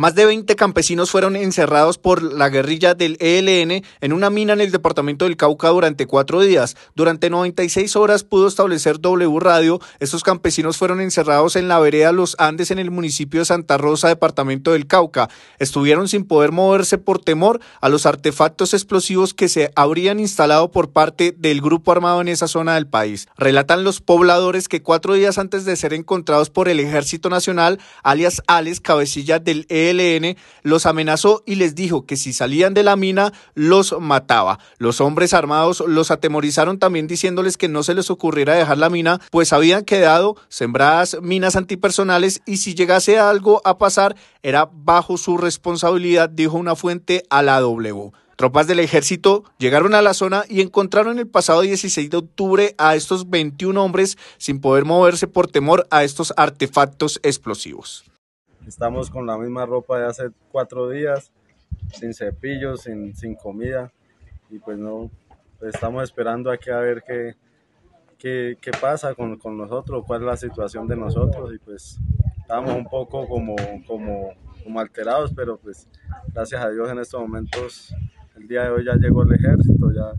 Más de 20 campesinos fueron encerrados por la guerrilla del ELN en una mina en el departamento del Cauca durante cuatro días. Durante 96 horas pudo establecer W Radio. Estos campesinos fueron encerrados en la vereda Los Andes en el municipio de Santa Rosa, departamento del Cauca. Estuvieron sin poder moverse por temor a los artefactos explosivos que se habrían instalado por parte del grupo armado en esa zona del país. Relatan los pobladores que cuatro días antes de ser encontrados por el Ejército Nacional, alias Alex, cabecilla del ELN, LN los amenazó y les dijo que si salían de la mina los mataba. Los hombres armados los atemorizaron también diciéndoles que no se les ocurriera dejar la mina, pues habían quedado sembradas minas antipersonales y si llegase algo a pasar era bajo su responsabilidad, dijo una fuente a la W. Tropas del ejército llegaron a la zona y encontraron el pasado 16 de octubre a estos 21 hombres sin poder moverse por temor a estos artefactos explosivos. Estamos con la misma ropa de hace cuatro días, sin cepillos sin, comida. Y pues no, pues estamos esperando aquí a ver qué, qué, pasa con, nosotros, cuál es la situación de nosotros. Y pues estamos un poco como, como, como alterados, pero pues gracias a Dios en estos momentos, el día de hoy ya llegó el ejército, ya